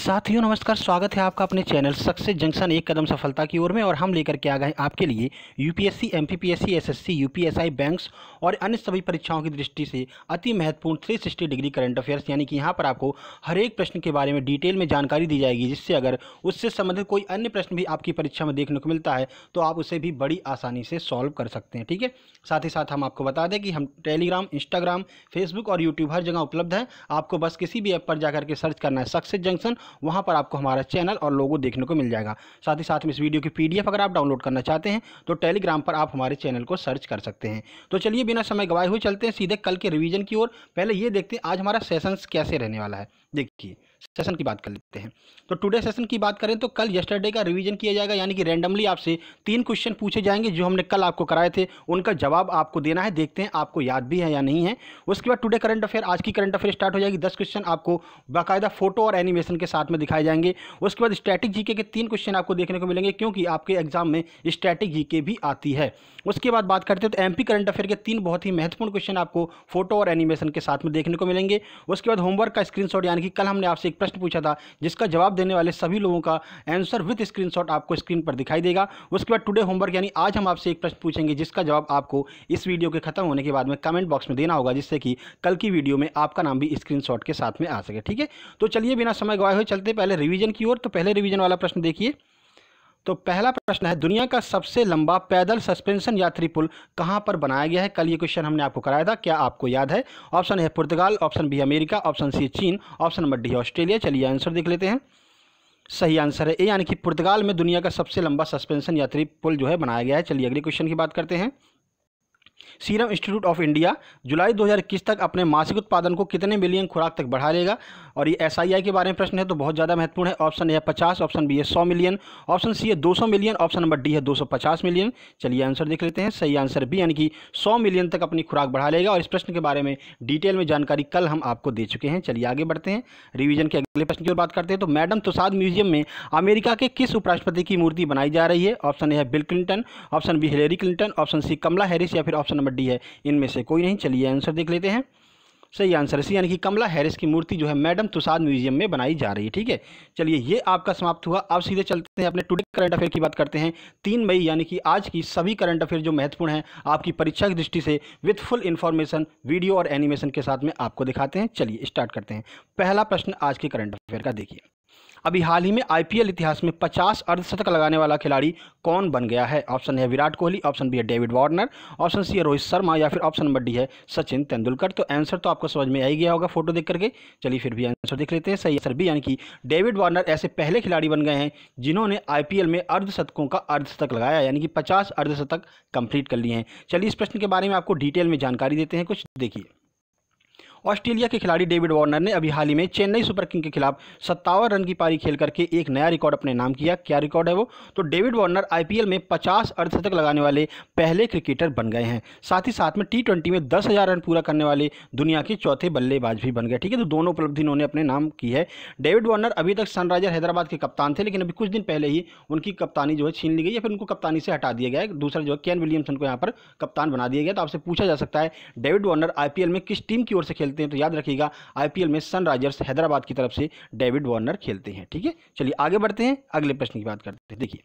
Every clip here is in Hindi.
साथियों नमस्कार स्वागत है आपका अपने चैनल सक्सेस जंक्शन एक कदम सफलता की ओर में और हम लेकर के आ गए आपके लिए UPSC MPPSC SSC UPSI banks और अन्य सभी परीक्षाओं की दृष्टि से अति महत्वपूर्ण three sixty degree current affairs यानी कि यहाँ पर आपको हर एक प्रश्न के बारे में डिटेल में जानकारी दी जाएगी जिससे अगर उससे संबंधित कोई अन्य प्रश्न भी आपकी परीक्षा में देखने को मिलता है तो आप उसे भी बड़ी आसानी से सॉल्व कर सकते हैं ठीक है साथ ही साथ हम आपको बता दें कि हम टेलीग्राम इंस्टाग्राम फेसबुक और यूट्यूब हर जगह उपलब्ध है आपको बस किसी भी ऐप पर जाकर के सर्च करना है सक्सेस जंक्शन वहाँ पर आपको हमारा चैनल और लोगो देखने को मिल जाएगा साथ ही साथ में इस वीडियो की पी अगर आप डाउनलोड करना चाहते हैं तो टेलीग्राम पर आप हमारे चैनल को सर्च कर सकते हैं तो चलिए बिना समय गवाए हुए चलते हैं सीधे कल के रिविज़न की ओर पहले ये देखते हैं आज हमारा सेशन कैसे रहने वाला है देखिए सेशन की बात कर लेते हैं तो टुडे सेशन की बात करें तो कल यस्टरडे का रिवीजन किया जाएगा यानी कि रैंडमली आपसे तीन क्वेश्चन पूछे जाएंगे जो हमने कल आपको कराए थे उनका जवाब आपको देना है देखते हैं आपको याद भी है या नहीं है उसके बाद टुडे करंट अफेयर आज की करंट अफेयर स्टार्ट हो जाएगी दस क्वेश्चन आपको बाकायदा फोटो और एनिमेशन के साथ में दिखाए जाएंगे उसके बाद स्टैटिक जीके के तीन क्वेश्चन आपको देखने को मिलेंगे क्योंकि आपके एग्जाम में स्टैटिक जीके भी आती है उसके बाद बात करते हैं तो एमपी करंट अफेयर के तीन बहुत ही महत्वपूर्ण क्वेश्चन आपको फोटो और एनिमेशन के साथ में देखने को मिलेंगे उसके बाद होमवर्क का स्क्रीनशॉट यानी कि कल हमने आपसे एक प्रश्न पूछा था जिसका जवाब देने वाले सभी लोगों का आंसर विथ स्क्रीन आपको स्क्रीन पर दिखाई देगा उसके बाद टुडे होमवर्क यानी आज हम आपसे एक प्रश्न पूछेंगे जिसका जवाब आपको इस वीडियो के खत्म होने के बाद में कमेंट बॉक्स में देना होगा जिससे कि कल की वीडियो में आपका नाम भी स्क्रीन के साथ में आ सके ठीक है तो चलिए बिना समय गवाए हुए चलते पहले रिविजन की ओर तो पहले रिविजन वाला प्रश्न देखिए तो पहला प्रश्न है दुनिया का सबसे लंबा पैदल सस्पेंशन यात्री पुल कहाँ पर बनाया गया है कल ये क्वेश्चन हमने आपको कराया था क्या आपको याद है ऑप्शन है पुर्तगाल option B America option C चीन ऑप्शन नंबर डी ऑस्ट्रेलिया चलिए आंसर देख लेते हैं सही आंसर है ए यानी कि पुर्तगाल में दुनिया का सबसे लंबा सस्पेंशन यात्री पुल जो है बनाया गया है चलिए अगले क्वेश्चन की बात करते हैं सीरम इंस्टीट्यूट ऑफ इंडिया जुलाई 2021 तक अपने मासिक उत्पादन को कितने मिलियन खुराक तक बढ़ा लेगा और ये एस के बारे में प्रश्न है तो बहुत ज़्यादा महत्वपूर्ण है ऑप्शन ए है पचास ऑप्शन बी है सौ मिलियन ऑप्शन सी है दो सौ मिलियन ऑप्शन नंबर डी है दो सौ पचास मिलियन चलिए आंसर देख लेते हैं सही आंसर बी यानी कि सौ मिलियन तक अपनी खुराक बढ़ा लेगा और इस प्रश्न के बारे में डिटेल में जानकारी कल हम आपको दे चुके हैं चलिए आगे बढ़ते हैं रिविजन के अगले प्रश्न की ओर बात करते हैं तो मैडम तुसाद म्यूजियम में अमेरिका के किस उपराष्ट्रपति की मूर्ति बनाई जा रही है ऑप्शन ए है Bill Clinton option B Hillary Clinton option C Kamala Harris या फिर ऑप्शन ऑप्शन नंबर डी है इनमें से कोई नहीं चलिए आंसर देख लेते हैं सही आंसर इसी यानी कि कमला हैरिस की मूर्ति जो है मैडम तुसाद म्यूजियम में बनाई जा रही है ठीक है चलिए ये आपका समाप्त हुआ अब सीधे चलते हैं अपने टुडे करंट अफेयर की बात करते हैं तीन मई यानी कि आज की सभी करंट अफेयर जो महत्वपूर्ण हैं आपकी परीक्षा की दृष्टि से विथ फुल इन्फॉर्मेशन वीडियो और एनिमेशन के साथ में आपको दिखाते हैं चलिए स्टार्ट करते हैं पहला प्रश्न आज के करंट अफेयर का देखिए अभी हाल ही में आईपीएल इतिहास में 50 अर्धशतक लगाने वाला खिलाड़ी कौन बन गया है ऑप्शन है विराट कोहली ऑप्शन बी है डेविड वार्नर ऑप्शन सी है रोहित शर्मा या फिर ऑप्शन नंबर डी है सचिन तेंदुलकर तो आंसर तो आपको समझ में आ ही गया होगा फोटो देख करके चलिए फिर भी आंसर देख लेते हैं सही आंसर भी यानी कि डेविड वार्नर ऐसे पहले खिलाड़ी बन गए हैं जिन्होंने आई में अर्धशतकों का अर्धशतक लगाया यानी कि पचास अर्धशतक कंप्लीट कर लिए हैं चलिए इस प्रश्न के बारे में आपको डिटेल में जानकारी देते हैं कुछ देखिए ऑस्ट्रेलिया के खिलाड़ी डेविड वार्नर ने अभी हाल ही में चेन्नई सुपर किंग के खिलाफ सत्तावन रन की पारी खेल करके एक नया रिकॉर्ड अपने नाम किया क्या रिकॉर्ड है वो तो डेविड वार्नर आईपीएल में पचास अर्धशतक लगाने वाले पहले क्रिकेटर बन गए हैं साथ ही साथ में टी में दस रन पूरा करने वाले दुनिया के चौथे बल्लेबाज भी बन गए ठीक है तो दोनों उपलब्धि इन्होंने अपने नाम की है डेविड वार्नर अभी तक सनराइजर हैदराबाद के कप्तान थे लेकिन अभी कुछ दिन पहले ही उनकी कप्तानी जो है छीन ली गई या फिर उनको कप्तानी से हटा दिया गया है दूसरा जो है कैन विलियमसन को यहाँ पर कप्तान बना दिया गया तो आपसे पूछा जा सकता है डेविड वार्नर आईपीएल में किस टीम की ओर से खेल खेलते हैं तो याद रखिएगा आईपीएल में सनराइजर्स हैदराबाद की तरफ से डेविड वार्नर खेलते हैं ठीक है चलिए आगे बढ़ते हैं अगले प्रश्न की बात करते हैं देखिए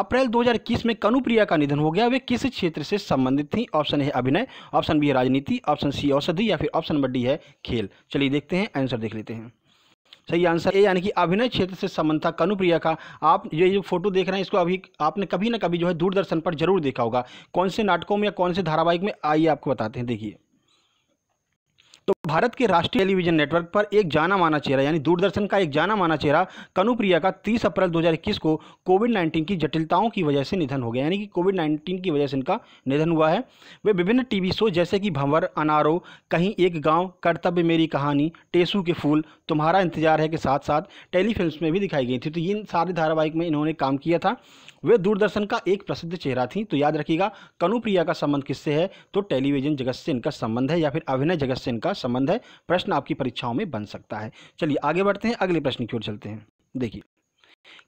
अप्रैल 2021 में कनुप्रिया का निधन हो गया वे किस क्षेत्र से संबंधित थी ऑप्शन है अभिनय ऑप्शन बी है राजनीति ऑप्शन सी औषधि या फिर ऑप्शन बड्डी है खेल चलिए देखते हैं आंसर देख लेते हैं सही आंसर है यानी कि अभिनय क्षेत्र से संबंध था कनुप्रिया का आप ये जो फोटो देख रहे हैं इसको अभी आपने कभी ना कभी जो है दूरदर्शन पर जरूर देखा होगा कौन से नाटकों में या कौन से धारावाहिक में आइए आपको बताते हैं देखिए है। तो भारत के राष्ट्रीय टेलीविजन नेटवर्क पर एक जाना माना चेहरा यानी दूरदर्शन का एक जाना माना चेहरा कनुप्रिया का 30 अप्रैल 2021 को कोविड 19 की जटिलताओं की वजह से निधन हो गया यानी कि कोविड 19 की वजह से इनका निधन हुआ है वे विभिन्न टीवी शो जैसे कि भंवर अनारो कहीं एक गाँव कर्तव्य मेरी कहानी टेसू के फूल तुम्हारा इंतजार है के साथ साथ टेलीफिल्म में भी दिखाई गई थी तो इन सारे धारावाहिक में इन्होंने काम किया था वे दूरदर्शन का एक प्रसिद्ध चेहरा थी तो याद रखिएगा कनुप्रिया का संबंध किससे है तो टेलीविजन जगत से इनका संबंध है या फिर अभिनय जगत से इनका संबंध है प्रश्न आपकी परीक्षाओं में बन सकता है चलिए आगे बढ़ते हैं अगले प्रश्न की ओर चलते हैं देखिए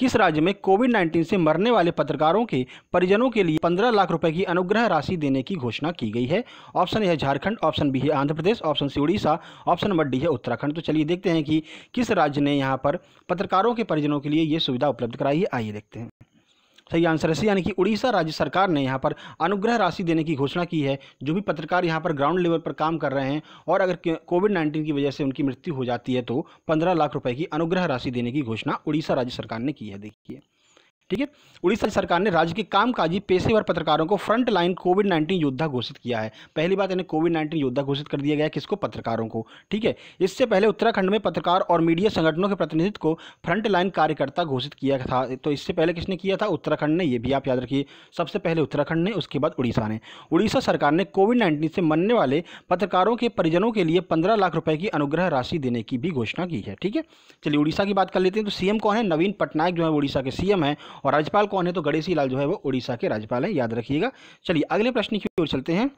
किस राज्य में कोविड नाइन्टीन से मरने वाले पत्रकारों के परिजनों के लिए पंद्रह लाख रुपए की अनुग्रह राशि देने की घोषणा की गई है ऑप्शन है झारखंड ऑप्शन बी है Andhra Pradesh option C Orissa option number D है उत्तराखंड तो चलिए देखते हैं कि किस राज्य ने यहाँ पर पत्रकारों के परिजनों के लिए ये सुविधा उपलब्ध कराई है आइए देखते हैं सही आंसर है यानी कि उड़ीसा राज्य सरकार ने यहाँ पर अनुग्रह राशि देने की घोषणा की है जो भी पत्रकार यहाँ पर ग्राउंड लेवल पर काम कर रहे हैं और अगर कोविड नाइन्टीन की वजह से उनकी मृत्यु हो जाती है तो पंद्रह लाख रुपये की अनुग्रह राशि देने की घोषणा उड़ीसा राज्य सरकार ने की है देखिए ठीक है उड़ीसा सरकार ने राज्य के कामकाजी पेशेवर पत्रकारों को फ्रंट लाइन कोविड नाइन्टीन योद्धा घोषित किया है पहली बात इन्हें कोविड नाइन्टीन योद्धा घोषित कर दिया गया किसको पत्रकारों को ठीक है इससे पहले उत्तराखंड में पत्रकार और मीडिया संगठनों के प्रतिनिधित्व को फ्रंट लाइन कार्यकर्ता घोषित किया था तो इससे पहले किसने किया था उत्तराखंड ने यह भी आप याद रखिए सबसे पहले उत्तराखंड ने उसके बाद उड़ीसा ने उड़ीसा सरकार ने कोविड नाइन्टीन से मरने वाले पत्रकारों के परिजनों के लिए पंद्रह लाख रुपए की अनुग्रह राशि देने की भी घोषणा की है ठीक है चलिए उड़ीसा की बात कर लेते हैं तो सीएम कौन है नवीन पटनायक जो है उड़ीसा के सीएम है और राज्यपाल कौन है तो गणेशी लाल जो है वो उड़ीसा के राज्यपाल हैं याद रखिएगा चलिए अगले प्रश्न की ओर चलते हैं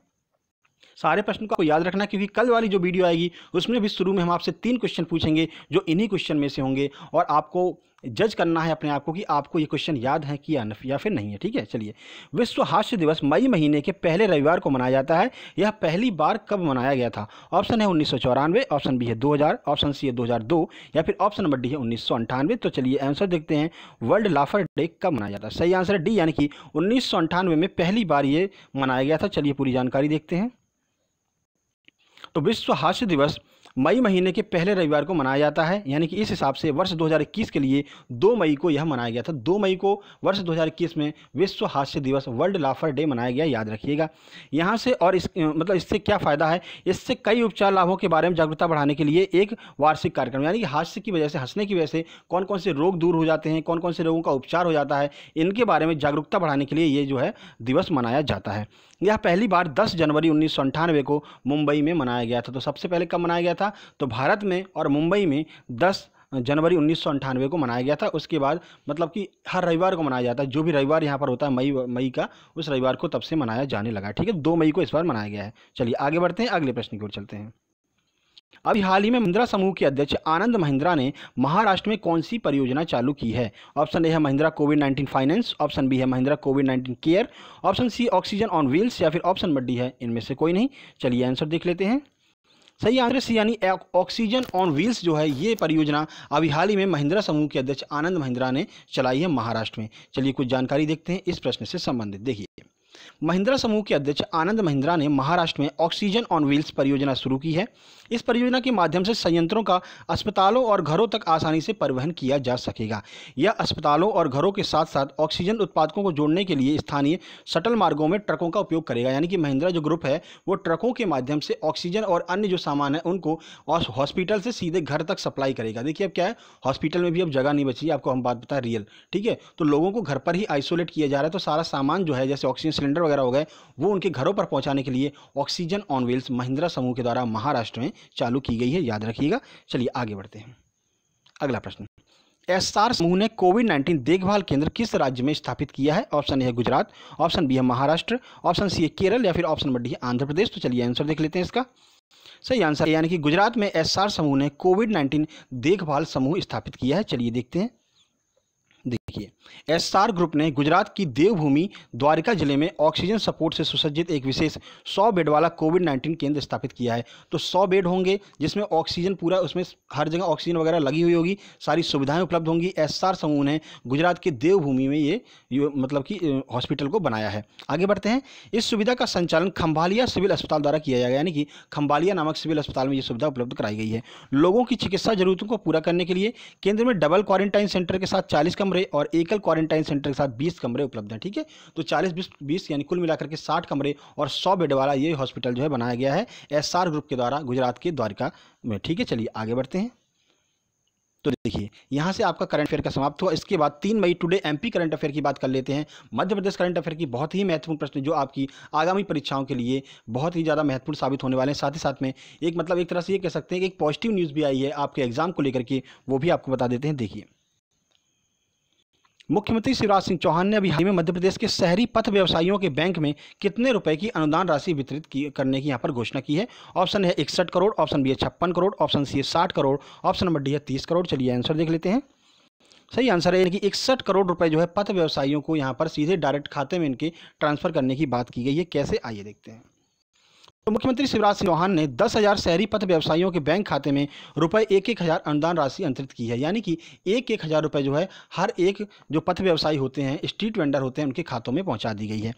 सारे प्रश्न को याद रखना क्योंकि कल वाली जो वीडियो आएगी उसमें भी शुरू में हम आपसे तीन क्वेश्चन पूछेंगे जो इन्हीं क्वेश्चन में से होंगे और आपको जज करना है अपने आप को कि आपको ये क्वेश्चन याद है कि या फिर नहीं है ठीक है चलिए विश्व हास्य दिवस मई महीने के पहले रविवार को मनाया जाता है यह पहली बार कब मनाया गया था ऑप्शन है उन्नीस ऑप्शन बी है 2000 ऑप्शन सी है 2002 या फिर ऑप्शन नंबर डी है उन्नीस तो चलिए आंसर देखते हैं वर्ल्ड लाफर डे कब मनाया जाता है सही आंसर है डी यानी कि उन्नीस में पहली बार ये मनाया गया था चलिए पूरी जानकारी देखते हैं तो विश्व हास्य दिवस मई महीने के पहले रविवार को मनाया जाता है यानी कि इस हिसाब से वर्ष 2021 के लिए 2 मई को यह मनाया गया था 2 मई को वर्ष 2021 में विश्व हास्य दिवस वर्ल्ड लाफर डे मनाया गया याद रखिएगा यहाँ से और इस मतलब इससे क्या फ़ायदा है इससे कई उपचार लाभों के बारे में जागरूकता बढ़ाने के लिए एक वार्षिक कार्यक्रम यानी कि हास्य की वजह से हंसने की वजह से कौन कौन से रोग दूर हो जाते हैं कौन कौन से रोगों का उपचार हो जाता है इनके बारे में जागरूकता बढ़ाने के लिए ये जो है दिवस मनाया जाता है यह पहली बार 10 जनवरी उन्नीस को मुंबई में मनाया गया था तो सबसे पहले कब मनाया गया था तो भारत में और मुंबई में दस जनवरी उन्नीस को मनाया गया था उसके बाद मतलब कि हर रविवार को मनाया जाता है जो भी रविवार यहाँ पर होता है मई मई का उस रविवार को तब से मनाया जाने लगा ठीक है दो मई को इस बार मनाया गया है चलिए आगे बढ़ते हैं अगले प्रश्न की ओर चलते हैं अभी हाल ही में महिंद्रा समूह के अध्यक्ष आनंद महिंद्रा ने महाराष्ट्र में कौन सी परियोजना चालू की है ऑप्शन ए है Mahindra Covid 19 finance option B है Mahindra Covid 19 care option C oxygen on wheels या फिर ऑप्शन डी है इनमें से कोई नहीं चलिए आंसर देख लेते हैं सही आंसर सी यानी ऑक्सीजन ऑन व्हील्स जो है ये परियोजना अभी हाल ही में महिंद्रा समूह के अध्यक्ष आनंद महिंद्रा ने चलाई है महाराष्ट्र में चलिए कुछ जानकारी देखते हैं इस प्रश्न से संबंधित देखिए महिंद्रा समूह के अध्यक्ष आनंद महिंद्रा ने महाराष्ट्र में ऑक्सीजन ऑन व्हील्स परियोजना शुरू की है इस परियोजना के माध्यम से संयंत्रों का अस्पतालों और घरों तक आसानी से परिवहन किया जा सकेगा यह अस्पतालों और घरों के साथ साथ ऑक्सीजन उत्पादकों को जोड़ने के लिए स्थानीय सटल मार्गों में ट्रकों का उपयोग करेगा यानी कि महिंद्रा जो ग्रुप है वो ट्रकों के माध्यम से ऑक्सीजन और अन्य जो सामान है उनको हॉस्पिटल से सीधे घर तक सप्लाई करेगा देखिए अब क्या है हॉस्पिटल में भी अब जगह नहीं बची आपको हम बात बताएं रियल ठीक है तो लोगों को घर पर ही आइसोलेट किया जा रहा है तो सारा सामान जो है जैसे ऑक्सीजन सिलेंडर सिलेंडर वगैरह हो गए वो उनके घरों पर पहुंचाने के लिए ऑक्सीजन ऑन व्हील्स महिंद्रा समूह के द्वारा महाराष्ट्र में चालू की गई है याद रखिएगा चलिए आगे बढ़ते हैं अगला प्रश्न एस आर समूह ने कोविड 19 देखभाल केंद्र किस राज्य में स्थापित किया है ऑप्शन ए है गुजरात ऑप्शन बी है महाराष्ट्र ऑप्शन सी है केरल या फिर ऑप्शन नंबर डी है आंध्र प्रदेश तो चलिए आंसर देख लेते हैं इसका सही आंसर यानी कि गुजरात में एस समूह ने कोविड 19 देखभाल समूह स्थापित किया है चलिए देखते हैं किए एसआर ग्रुप ने गुजरात की देवभूमि द्वारिका जिले में ऑक्सीजन सपोर्ट से सुसज्जित एक विशेष 100 बेड वाला कोविड 19 केंद्र स्थापित किया है तो 100 बेड होंगे जिसमें ऑक्सीजन पूरा उसमें हर जगह ऑक्सीजन वगैरह लगी हुई होगी सारी सुविधाएं उपलब्ध होंगी एस समूह ने गुजरात के देवभूमि में ये, मतलब कि हॉस्पिटल को बनाया है आगे बढ़ते हैं इस सुविधा का संचालन खंबालिया सिविल अस्पताल द्वारा किया जाएगा यानी कि खंबालिया नामक सिविल अस्पताल में ये सुविधा उपलब्ध कराई गई है लोगों की चिकित्सा जरूरतों को पूरा करने के लिए केंद्र में डबल क्वारंटाइन सेंटर के साथ चालीस कमरे और और एकल क्वारंटाइन सेंटर के साथ बीस कमरे उपलब्ध हैं ठीक है तो चालीस बीस बीस यानी कुल मिलाकर के साठ कमरे और सौ बेड वाला ये हॉस्पिटल जो है बनाया गया है एस ग्रुप के द्वारा गुजरात के द्वारिका में ठीक है चलिए आगे बढ़ते हैं तो देखिए यहाँ से आपका करंट अफेयर का समाप्त हुआ इसके बाद तीन मई टुडे एमपी करंट अफेयर की बात कर लेते हैं मध्य प्रदेश करंट अफेयर की बहुत ही महत्वपूर्ण प्रश्न जो आपकी आगामी परीक्षाओं के लिए बहुत ही ज़्यादा महत्वपूर्ण साबित होने वाले हैं साथ ही साथ में एक मतलब एक तरह से ये कह सकते हैं कि एक पॉजिटिव न्यूज़ भी आई है आपके एग्जाम को लेकर के वो भी आपको बता देते हैं देखिए मुख्यमंत्री शिवराज सिंह चौहान ने अभी हाल में मध्य प्रदेश के शहरी पथ व्यवसायियों के बैंक में कितने रुपए की अनुदान राशि वितरित की करने की यहाँ पर घोषणा की है ऑप्शन है इकसठ करोड़ ऑप्शन बी है छप्पन करोड़ ऑप्शन सी है साठ करोड़ ऑप्शन नंबर डी है तीस करोड़ चलिए आंसर देख लेते हैं सही आंसर है यानी कि इकसठ करोड़ रुपए जो है पथ व्यवसायियों को यहाँ पर सीधे डायरेक्ट खाते में इनके ट्रांसफर करने की बात की गई है कैसे आइए देखते हैं तो मुख्यमंत्री शिवराज सिंह चौहान ने दस हजार शहरी पथ व्यवसायियों के बैंक खाते में रुपए एक एक हजार अनुदान राशि अंतरित की है यानी कि एक एक हजार रुपये जो है हर एक जो पथ व्यवसायी होते हैं स्ट्रीट वेंडर होते हैं उनके खातों में पहुंचा दी गई है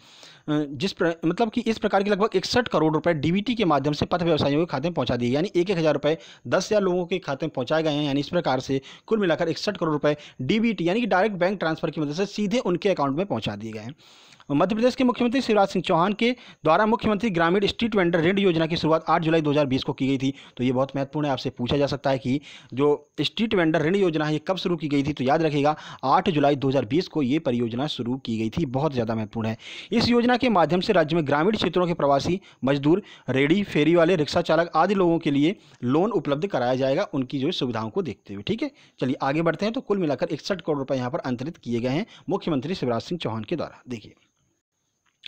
जिस प्र, मतलब कि इस प्रकार की लगभग इकसठ करोड़ रुपए डी के माध्यम से पथ व्यवसायियों के खाते में पहुँचा दिए यानी एक एक हज़ार रुपये दस हज़ार लोगों के खाते में पहुँचाए गए हैं यानी इस प्रकार से कुल मिलाकर इकसठ करोड़ रुपये डी यानी कि डायरेक्ट बैंक ट्रांसफर की मदद से सीधे उनके अकाउंट में पहुँचा दिए गए हैं मध्य प्रदेश के मुख्यमंत्री शिवराज सिंह चौहान के द्वारा मुख्यमंत्री ग्रामीण स्ट्रीट वेंडर ऋण योजना की शुरुआत आठ जुलाई 2020 को की गई थी तो ये बहुत महत्वपूर्ण है आपसे पूछा जा सकता है कि जो स्ट्रीट वेंडर ऋण योजना है ये कब शुरू की गई थी तो याद रखेगा आठ जुलाई दो को ये परियोजना शुरू की गई थी बहुत ज़्यादा महत्वपूर्ण है इस योजना के माध्यम से राज्य में ग्रामीण क्षेत्रों के प्रवासी मजदूर रेडी फेरी वाले रिक्शा चालक आदि लोगों के लिए लोन उपलब्ध कराया जाएगा उनकी जो सुविधाओं को देखते हुए ठीक है चलिए आगे बढ़ते हैं तो कुल मिलाकर इकसठ करोड़ रुपए यहाँ पर अंतरित किए गए हैं मुख्यमंत्री शिवराज सिंह चौहान के द्वारा देखिए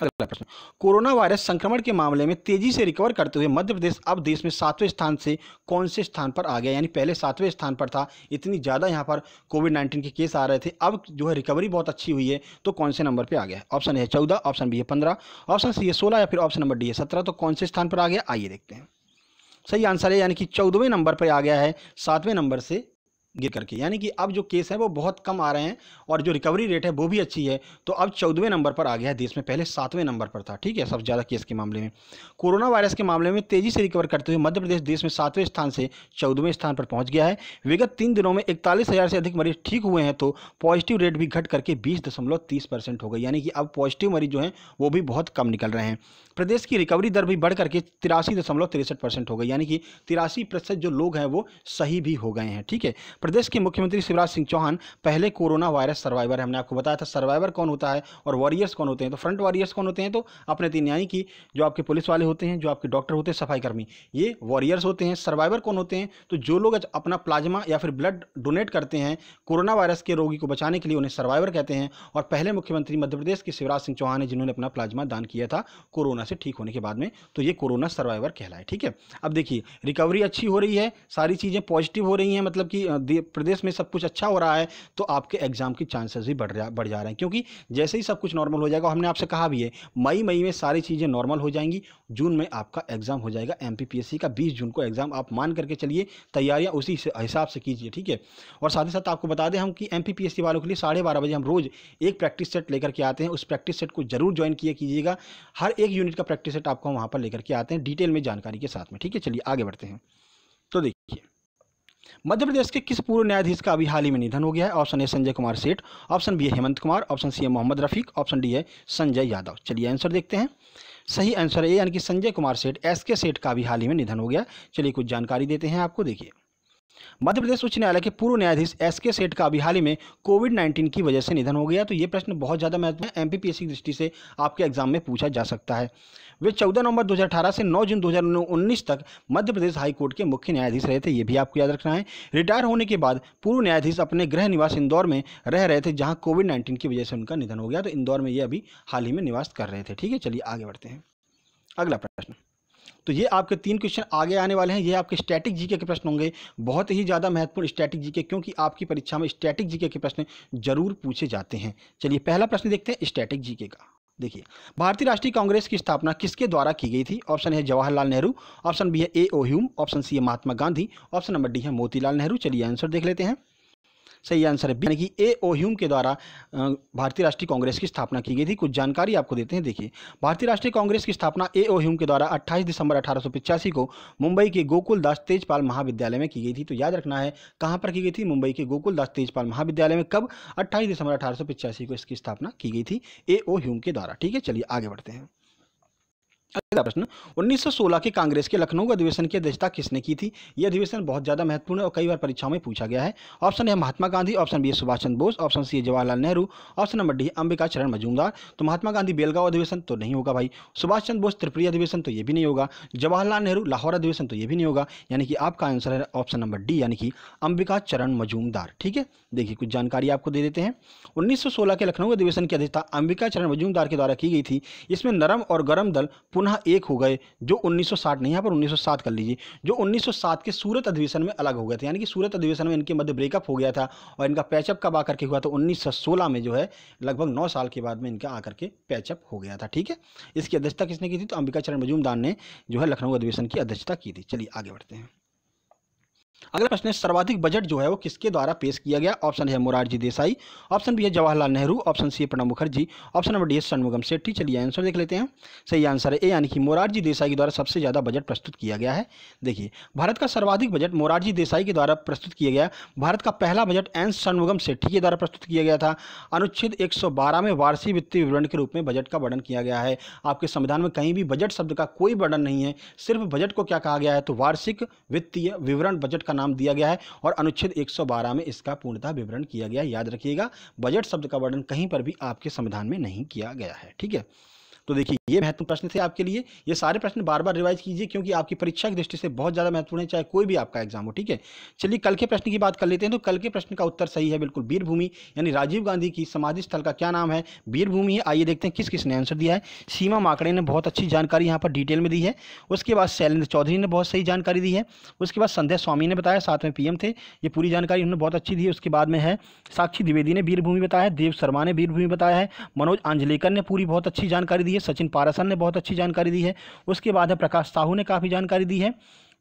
अगला प्रश्न कोरोना वायरस संक्रमण के मामले में तेजी से रिकवर करते हुए मध्य प्रदेश अब देश में सातवें स्थान से कौन से स्थान पर आ गया यानी पहले सातवें स्थान पर था इतनी ज़्यादा यहाँ पर कोविड नाइन्टीन के केस आ रहे थे अब जो है रिकवरी बहुत अच्छी हुई है तो कौन से नंबर पर आ गया ऑप्शन है चौदह ऑप्शन बी है पंद्रह ऑप्शन सी है सोलह या फिर ऑप्शन नंबर डी है सत्रह तो कौन से स्थान पर आ गया आइए देखते हैं सही आंसर है यानी कि चौदहवें नंबर पर आ गया है सातवें नंबर से गिर करके यानी कि अब जो केस है वो बहुत कम आ रहे हैं और जो रिकवरी रेट है वो भी अच्छी है तो अब चौदहवें नंबर पर आ गया है देश में पहले सातवें नंबर पर था ठीक है सबसे ज़्यादा केस के मामले में कोरोना वायरस के मामले में तेज़ी से रिकवर करते हुए मध्य प्रदेश देश में सातवें स्थान से चौदहवें स्थान पर पहुँच गया है विगत तीन दिनों में इकतालीस हज़ार से अधिक मरीज ठीक हुए हैं तो पॉजिटिव रेट भी घट करके बीस दशमलव तीस परसेंट हो गई यानी कि अब पॉजिटिव मरीज जो हैं वो भी बहुत कम निकल रहे हैं प्रदेश की रिकवरी दर भी बढ़ करके तिरासी दशमलव तिरसठ परसेंट हो गई यानी कि तिरासी प्रतिशत जो लोग हैं वो सही भी हो गए हैं ठीक है प्रदेश के मुख्यमंत्री शिवराज सिंह चौहान पहले कोरोना वायरस सर्वाइवर है हमने आपको बताया था सर्वाइवर कौन होता है और वॉरियर्स कौन होते हैं तो फ्रंट वॉरियर्स कौन होते हैं तो अपने तीन न्याय की जो आपके पुलिस वाले होते हैं जो आपके डॉक्टर होते हैं सफाईकर्मी ये वॉरियर्स होते हैं सर्वाइवर कौन होते हैं तो जो लोग अपना प्लाज्मा या फिर ब्लड डोनेट करते हैं कोरोना वायरस के रोगी को बचाने के लिए उन्हें सर्वाइवर कहते हैं और पहले मुख्यमंत्री मध्य प्रदेश के शिवराज सिंह चौहान है जिन्होंने अपना प्लाज्मा दान किया था कोरोना से ठीक होने के बाद में तो ये कोरोना सर्वाइवर कहलाए ठीक है अब देखिए रिकवरी अच्छी हो रही है सारी चीज़ें पॉजिटिव हो रही हैं मतलब कि प्रदेश में सब कुछ अच्छा हो रहा है तो आपके एग्ज़ाम की चांसेस भी बढ़ जा बढ़ जा रहे हैं क्योंकि जैसे ही सब कुछ नॉर्मल हो जाएगा हमने आपसे कहा भी है मई मई में सारी चीज़ें नॉर्मल हो जाएंगी जून में आपका एग्ज़ाम हो जाएगा एम का बीस जून को एग्ज़ाम आप मान करके चलिए तैयारियाँ उसी हिसाब से कीजिए ठीक है और साथ ही साथ आपको बता दें हम कि एम वालों के लिए साढ़े बजे हम रोज़ एक प्रैक्टिस सेट लेकर के आते हैं उस प्रैक्टिस सेट को जरूर ज्वाइन किया कीजिएगा हर एक यूनिट का प्रैक्टिस सेट आपको वहाँ पर लेकर के आते हैं डिटेल में जानकारी के साथ में ठीक है चलिए आगे बढ़ते हैं मध्य प्रदेश के किस पूर्व न्यायाधीश का अभी हाल ही में निधन हो गया है ऑप्शन ए संजय कुमार सेठ ऑप्शन बी है हेमंत कुमार ऑप्शन सी है मोहम्मद रफीक ऑप्शन डी है संजय यादव चलिए आंसर देखते हैं सही आंसर है यानी कि संजय कुमार सेठ एस के सेठ का भी हाल ही में निधन हो गया चलिए कुछ जानकारी देते हैं आपको देखिए मध्य प्रदेश उच्च न्यायालय के पूर्व न्यायाधीश एस के सेठ का अभी हाल ही में कोविड नाइन्टीन की वजह से निधन हो गया तो ये प्रश्न बहुत ज़्यादा महत्वपूर्ण है एमपीपीएससी की दृष्टि से आपके एग्जाम में पूछा जा सकता है वे 14 नवंबर 2018 से 9 जून 2019 तक मध्य प्रदेश हाई कोर्ट के मुख्य न्यायाधीश रहे थे ये भी आपको याद रखना है रिटायर होने के बाद पूर्व न्यायाधीश अपने गृह निवास इंदौर में रह रहे थे जहां कोविड नाइन्टीन की वजह से उनका निधन हो गया तो इंदौर में ये अभी हाल ही में निवास कर रहे थे ठीक है चलिए आगे बढ़ते हैं अगला प्रश्न तो ये आपके तीन क्वेश्चन आगे आने वाले हैं ये आपके स्टैटिक जीके के प्रश्न होंगे बहुत ही ज़्यादा महत्वपूर्ण स्टैटिक जीके क्योंकि आपकी परीक्षा में स्टैटिक जीके के प्रश्न जरूर पूछे जाते हैं चलिए पहला प्रश्न देखते हैं स्टैटिक जीके का देखिए भारतीय राष्ट्रीय कांग्रेस की स्थापना किसके द्वारा की गई थी ऑप्शन है जवाहरलाल नेहरू ऑप्शन बी है ए ओ ह्यूम ऑप्शन सी है Mahatma Gandhi option number D है मोतीलाल नेहरू चलिए आंसर देख लेते हैं सही आंसर है यानी कि ए ओ ह्यूम के द्वारा भारतीय राष्ट्रीय कांग्रेस की स्थापना की गई थी कुछ जानकारी आपको देते हैं देखिए भारतीय राष्ट्रीय कांग्रेस की स्थापना ए ओ ह्यूम के द्वारा 28 दिसंबर अठारह को मुंबई के गोकुल दास तेजपाल महाविद्यालय में की गई थी तो याद रखना है कहाँ पर की गई थी मुंबई के गोकुल दास तेजपाल महाविद्यालय में कब अट्ठाईस दिसंबर अठारह को इसकी स्थापना की गई थी ए ओ ह्यूम के द्वारा ठीक है चलिए आगे बढ़ते हैं प्रश्न 1916 के कांग्रेस के लखनऊ अधिवेशन की अध्यक्षता किसने की थी यह अधिवेशन बहुत ज्यादा महत्वपूर्ण है और कई बार परीक्षाओं में पूछा गया है ऑप्शन है Mahatma Gandhi option B Subhash Chandra Bose option C Jawaharlal Nehru option number D Ambika Charan Majumdar तो महात्मा गांधी बेलगांव अधिवेशन तो नहीं होगा भाई सुभाष चंद्र बोस त्रिपुरी अधिवेशन तो यह भी नहीं होगा जवाहरलाल नेहरू लाहौर अधिवेशन तो यह भी नहीं होगा यानी कि आपका आंसर है ऑप्शन नंबर डी यानी कि अंबिका चरण मजूमदार ठीक है देखिए कुछ जानकारी आपको दे देते हैं 1916 के लखनऊ अधिवेशन की अध्यक्षता अंबिका चरण मजूमदार के द्वारा की गई थी इसमें नरम और गर्म दल पुनः यहाँ एक हो गए जो 1960 नहीं यहाँ पर 1907 कर लीजिए जो 1907 के सूरत अधिवेशन में अलग हो गए थे यानी कि सूरत अधिवेशन में इनके मध्य ब्रेकअप हो गया था और इनका पैचअप कब आकर के हुआ तो 1916 में जो है लगभग नौ साल के बाद में इनका आकर के पैचअप हो गया था ठीक है इसकी अध्यक्षता किसने की थी तो अंबिका चरण मजूमदार ने जो है लखनऊ अधिवेशन की अध्यक्षता की थी चलिए आगे बढ़ते हैं अगला प्रश्न है सर्वाधिक बजट जो है वो किसके द्वारा पेश किया गया ऑप्शन है मोरारजी देसाई ऑप्शन बी है जवाहरलाल नेहरू ऑप्शन सी है Pranab Mukherjee option number D है षणमुगम सेठी चलिए आंसर देख लेते हैं सही आंसर है ए यानी कि मोरारजी देसाई के द्वारा सबसे ज़्यादा बजट प्रस्तुत किया गया है देखिए भारत का सर्वाधिक बजट मोरारजी देसाई के द्वारा प्रस्तुत किया गया भारत का पहला बजट एन षणमुगम सेठी के द्वारा प्रस्तुत किया गया था अनुच्छेद एक में वार्षिक वित्तीय विवरण के रूप में बजट का वर्णन किया गया है आपके संविधान में कहीं भी बजट शब्द का कोई वर्णन नहीं है सिर्फ बजट को क्या कहा गया है तो वार्षिक वित्तीय विवरण बजट का नाम दिया गया है और अनुच्छेद 112 में इसका पूर्णतः विवरण किया गया याद रखिएगा बजट शब्द का वर्णन कहीं पर भी आपके संविधान में नहीं किया गया है ठीक है तो देखिए ये महत्वपूर्ण प्रश्न थे आपके लिए ये सारे प्रश्न बार बार रिवाइज कीजिए क्योंकि आपकी परीक्षा की दृष्टि से बहुत ज़्यादा महत्वपूर्ण है चाहे कोई भी आपका एग्जाम हो ठीक है चलिए कल के प्रश्न की बात कर लेते हैं तो कल के प्रश्न का उत्तर सही है बिल्कुल वीरभूमि यानी राजीव गांधी की समाधि स्थल का क्या नाम है वीरभूमि है आइए देखते हैं किस किसने आंसर दिया है सीमा माकड़े ने बहुत अच्छी जानकारी यहाँ पर डिटेल में दी है उसके बाद शैलेंद्र चौधरी ने बहुत सही जानकारी दी है उसके बाद संध्या स्वामी ने बताया साथ में पीएम थे ये पूरी जानकारी उन्होंने बहुत अच्छी दी है उसके बाद में है साक्षी द्विवेदी ने वीरभूमि बताया देव शर्मा ने वीरभूमि बताया है मनोज आंजलेकर ने पूरी बहुत अच्छी जानकारी दी है सचिन पारासन ने बहुत अच्छी जानकारी दी है उसके बाद है प्रकाश साहू ने काफ़ी जानकारी दी है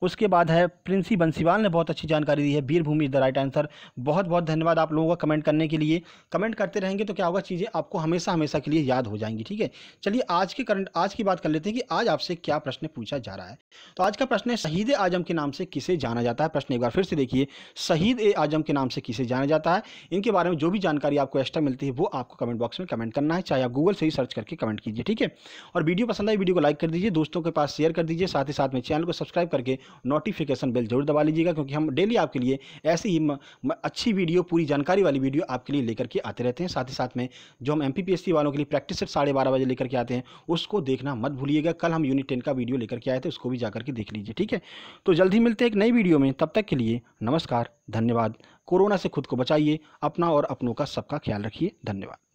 उसके बाद है प्रिंसी बंसीवाल ने बहुत अच्छी जानकारी दी है Veerbhumi is the right answer बहुत बहुत धन्यवाद आप लोगों का कमेंट करने के लिए कमेंट करते रहेंगे तो क्या होगा चीज़ें आपको हमेशा हमेशा के लिए याद हो जाएंगी ठीक है चलिए आज के करंट आज की बात कर लेते हैं कि आज आपसे क्या प्रश्न पूछा जा रहा है तो आज का प्रश्न है शहीद आजम के नाम से किसे जाना जाता है प्रश्न एक बार फिर से देखिए शहीद ए आजम के नाम से किसे जाना जाता है इनके बारे में जो भी जानकारी आपको एक्स्ट्रा मिलती है वो आपको कमेंट बॉक्स में कमेंट करना है चाहे आप गूगल से ही सर्च करके कमेंट कीजिए ठीक है और वीडियो पसंद आई वीडियो को लाइक कर दीजिए दोस्तों के पास शेयर कर दीजिए साथ ही साथ में चैनल को सब्सक्राइब करके नोटिफिकेशन बेल जरूर दबा लीजिएगा क्योंकि हम डेली आपके लिए ऐसी ही म, म, अच्छी वीडियो पूरी जानकारी वाली वीडियो आपके लिए लेकर के आते रहते हैं साथ ही साथ में जो हम एम वालों के लिए प्रैक्टिस सेट साढ़े बारह बजे लेकर के आते हैं उसको देखना मत भूलिएगा कल हम यूनिट टेन का वीडियो लेकर के आए थे उसको भी जाकर के देख लीजिए ठीक है तो जल्द ही मिलते हैं एक नई वीडियो में तब तक के लिए नमस्कार धन्यवाद कोरोना से खुद को बचाइए अपना और अपनों का सबका ख्याल रखिए धन्यवाद